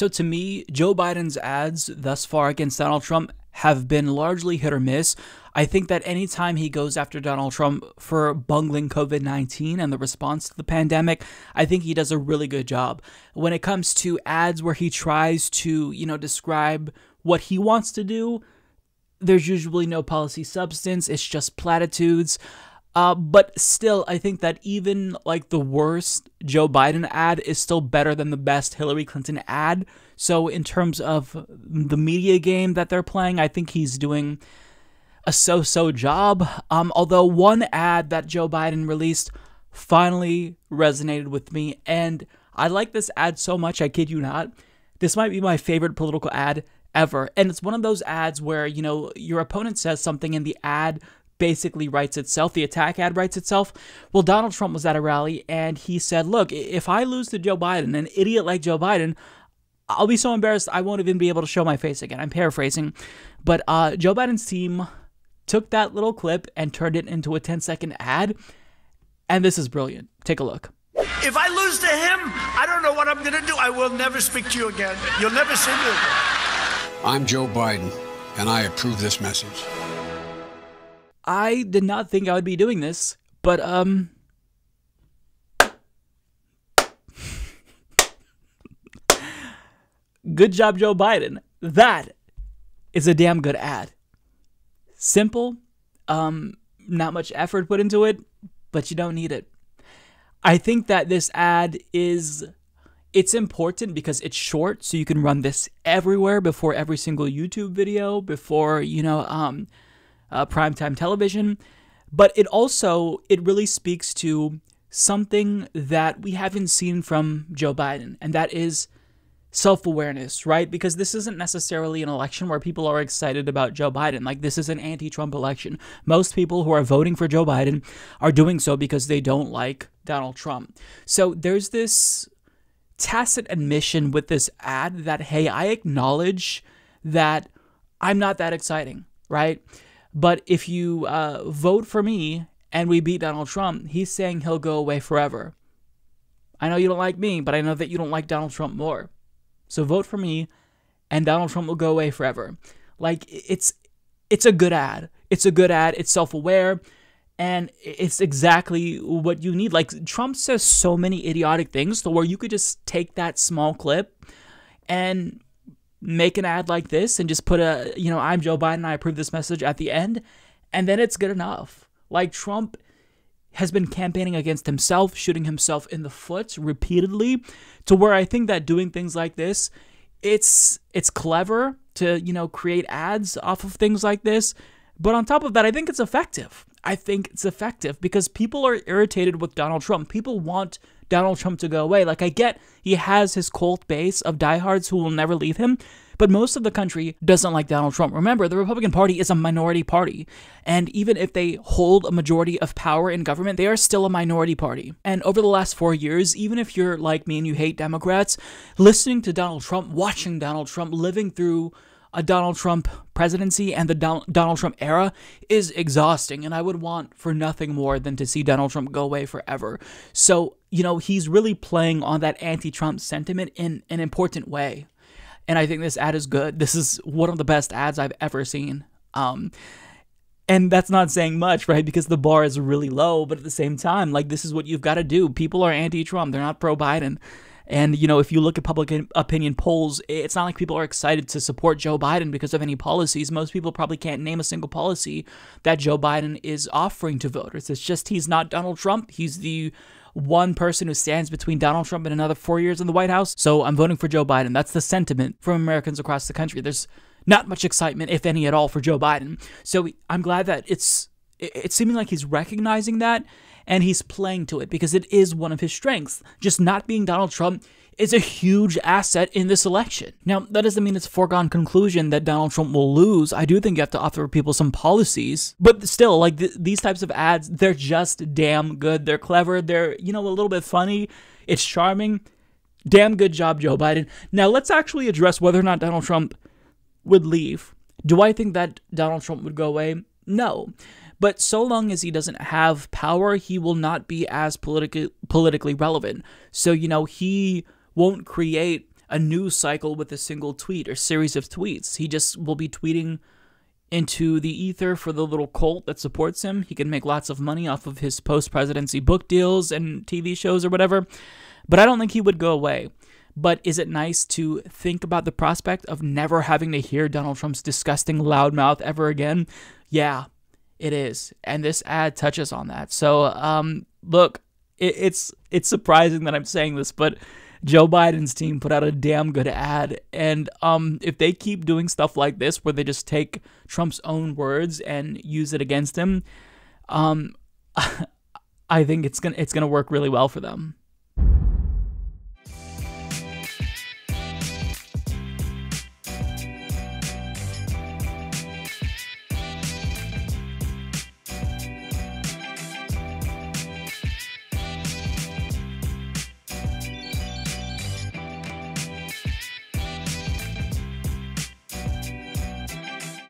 So to me, Joe Biden's ads thus far against Donald Trump have been largely hit or miss. I think that anytime he goes after Donald Trump for bungling COVID 19 and the response to the pandemic, I think he does a really good job. When it comes to ads where he tries to, you know, describe what he wants to do, there's usually no policy substance, it's just platitudes. Uh, but still, I think that even like the worst Joe Biden ad is still better than the best Hillary Clinton ad. So, in terms of the media game that they're playing, I think he's doing a so so job. Um, although, one ad that Joe Biden released finally resonated with me. And I like this ad so much, I kid you not. This might be my favorite political ad ever. And it's one of those ads where, you know, your opponent says something in the ad basically writes itself. The attack ad writes itself. Well, Donald Trump was at a rally and he said, Look, if I lose to Joe Biden, an idiot like Joe Biden, I'll be so embarrassed I won't even be able to show my face again. I'm paraphrasing. But uh, Joe Biden's team took that little clip and turned it into a 10 second ad. And this is brilliant. Take a look. If I lose to him, I don't know what I'm going to do. I will never speak to you again. You'll never see me again. I'm Joe Biden, and I approve this message. I did not think I would be doing this, but um Good job Joe Biden. That is a damn good ad. Simple, um not much effort put into it, but you don't need it. I think that this ad is it's important because it's short so you can run this everywhere before every single YouTube video, before, you know, um uh, primetime television, but it also it really speaks to something that we haven't seen from Joe Biden, and that is self-awareness, right? Because this isn't necessarily an election where people are excited about Joe Biden. Like this is an anti-Trump election. Most people who are voting for Joe Biden are doing so because they don't like Donald Trump. So there's this tacit admission with this ad that hey, I acknowledge that I'm not that exciting, right? But if you uh, vote for me and we beat Donald Trump, he's saying he'll go away forever. I know you don't like me, but I know that you don't like Donald Trump more. So vote for me, and Donald Trump will go away forever. Like it's it's a good ad. It's a good ad. It's self-aware, and it's exactly what you need. Like Trump says so many idiotic things, to where you could just take that small clip and make an ad like this and just put a, you know, I'm Joe Biden, I approve this message at the end, and then it's good enough. Like Trump has been campaigning against himself, shooting himself in the foot repeatedly, to where I think that doing things like this, it's it's clever to, you know, create ads off of things like this. But on top of that, I think it's effective. I think it's effective because people are irritated with Donald Trump. People want Donald Trump to go away. Like, I get he has his cult base of diehards who will never leave him, but most of the country doesn't like Donald Trump. Remember, the Republican Party is a minority party, and even if they hold a majority of power in government, they are still a minority party. And over the last four years, even if you're like me and you hate Democrats, listening to Donald Trump, watching Donald Trump, living through a Donald Trump presidency and the Donald Trump era is exhausting, and I would want for nothing more than to see Donald Trump go away forever. So, you know, he's really playing on that anti Trump sentiment in an important way. And I think this ad is good. This is one of the best ads I've ever seen. Um, and that's not saying much, right? Because the bar is really low. But at the same time, like, this is what you've got to do. People are anti Trump, they're not pro Biden. And, you know, if you look at public opinion polls, it's not like people are excited to support Joe Biden because of any policies. Most people probably can't name a single policy that Joe Biden is offering to voters. It's just he's not Donald Trump. He's the one person who stands between Donald Trump and another four years in the White House. So I'm voting for Joe Biden. That's the sentiment from Americans across the country. There's not much excitement, if any at all, for Joe Biden. So I'm glad that it's it's seeming like he's recognizing that and he's playing to it because it is one of his strengths. Just not being Donald Trump is a huge asset in this election. Now, that doesn't mean it's a foregone conclusion that Donald Trump will lose. I do think you have to offer people some policies, but still, like th these types of ads, they're just damn good. They're clever. They're, you know, a little bit funny. It's charming. Damn good job, Joe Biden. Now, let's actually address whether or not Donald Trump would leave. Do I think that Donald Trump would go away? No. But so long as he doesn't have power, he will not be as politically politically relevant. So, you know, he won't create a news cycle with a single tweet or series of tweets. He just will be tweeting into the ether for the little cult that supports him. He can make lots of money off of his post presidency book deals and TV shows or whatever. But I don't think he would go away. But is it nice to think about the prospect of never having to hear Donald Trump's disgusting loudmouth ever again? Yeah, it is, and this ad touches on that. So, um, look, it, it's it's surprising that I'm saying this, but Joe Biden's team put out a damn good ad, and um, if they keep doing stuff like this, where they just take Trump's own words and use it against him, um, I think it's gonna it's gonna work really well for them.